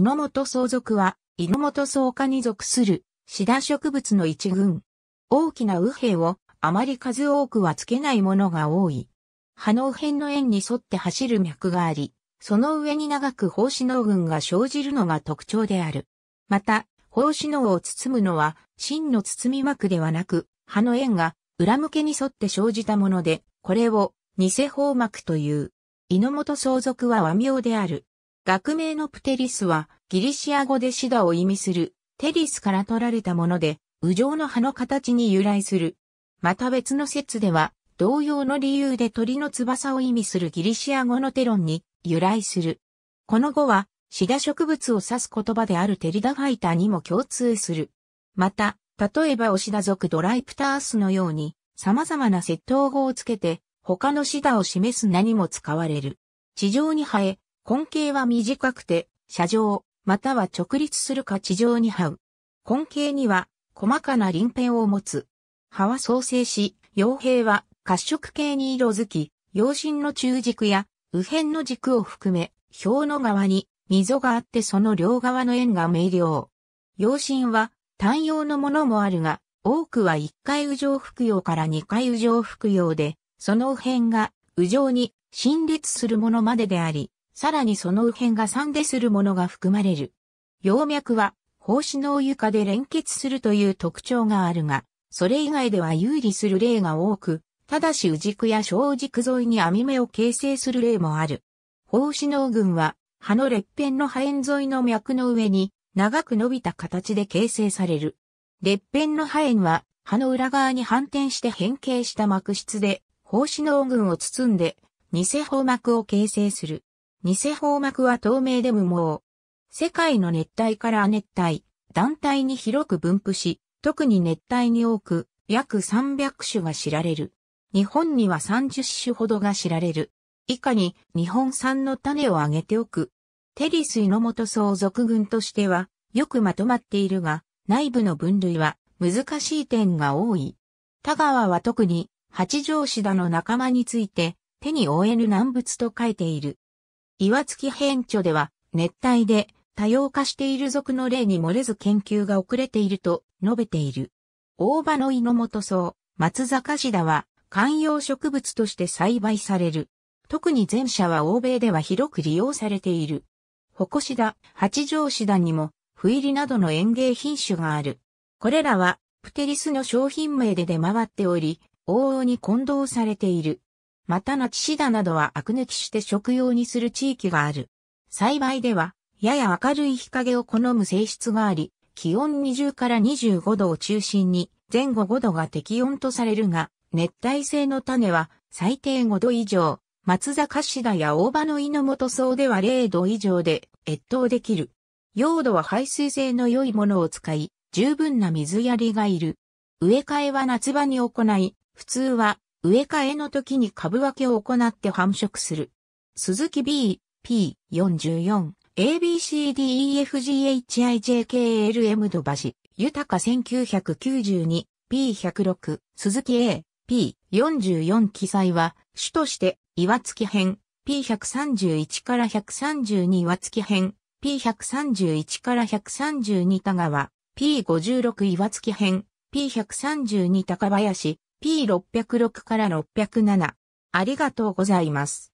猪本相属は、猪本草科に属する、シダ植物の一群。大きな右辺を、あまり数多くはつけないものが多い。葉の右辺の円に沿って走る脈があり、その上に長く胞子の群が生じるのが特徴である。また、胞子脳を包むのは、芯の包み膜ではなく、葉の円が裏向けに沿って生じたもので、これを、偽胞膜という。猪本相属は和名である。学名のプテリスは、ギリシア語でシダを意味する、テリスから取られたもので、羽状の葉の形に由来する。また別の説では、同様の理由で鳥の翼を意味するギリシア語のテロンに由来する。この語は、シダ植物を指す言葉であるテリダファイターにも共通する。また、例えばオシダ族ドライプタースのように、様々な窃盗語をつけて、他のシダを示す名にも使われる。地上に生え、根茎は短くて、車上、または直立するか地上に這う。根茎には、細かな輪辺を持つ。葉は創生し、葉兵は褐色系に色づき、葉身の中軸や右辺の軸を含め、表の側に溝があってその両側の円が明瞭。葉身は単葉のものもあるが、多くは一回右上服用から二回右上服用で、その右辺が右上に新列するものまでであり、さらにその右辺が3でするものが含まれる。葉脈は、胞子の床で連結するという特徴があるが、それ以外では有利する例が多く、ただし右軸や小軸沿いに網目を形成する例もある。胞子の群は、葉の裂片の破片沿いの脈の上に、長く伸びた形で形成される。裂片の破片は、葉の裏側に反転して変形した膜質で、胞子の群を包んで、偽胞膜を形成する。偽方膜は透明で無毛。世界の熱帯から亜熱帯、団体に広く分布し、特に熱帯に多く、約300種が知られる。日本には30種ほどが知られる。以下に日本産の種を挙げておく。テリスモト相続群としては、よくまとまっているが、内部の分類は難しい点が多い。田川は特に、八条志田の仲間について、手にえる難物と書いている。岩月変著では、熱帯で多様化している属の例に漏れず研究が遅れていると述べている。大葉のの本草、松坂シダは、観葉植物として栽培される。特に前者は欧米では広く利用されている。ホコシダ、八丈シダにも、不入りなどの園芸品種がある。これらは、プテリスの商品名で出回っており、往々に混同されている。またチシダなどはアク抜きして食用にする地域がある。栽培では、やや明るい日陰を好む性質があり、気温20から25度を中心に、前後5度が適温とされるが、熱帯性の種は最低5度以上、松坂シダや大葉の井の元草では0度以上で越冬できる。用土は排水性の良いものを使い、十分な水やりがいる。植え替えは夏場に行い、普通は植え替えの時に株分けを行って繁殖する。鈴木 B、P44、ABCDEFGHIJKLM 土橋、豊か1992、P106、鈴木 A、P44 記載は、主として、岩月編、P131 から132岩月編、P131 から132田川、P56 岩月編、P132 高林、P606 から607。ありがとうございます。